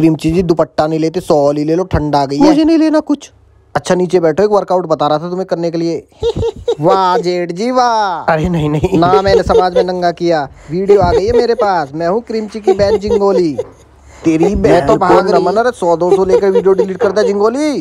cream चीजी दुपट्टा नहीं लेते sol ही ले लो ठंडा गई मुझे नहीं लेना कुछ अच्छा नीचे बैठो एक वर्कआउट बता रहा था तुम्हें करने के लिए वाह जेठ जी वाह अरे नहीं नहीं ना मैंने समाज में नंगा किया वीडियो आ गई है मेरे पास मैं हूँ क्रिमची की बहन जिंगोली तेरी तो बहन तो भाग रमन अरे सौ दो सौ लेकर वीडियो डिलीट करता जिंगोली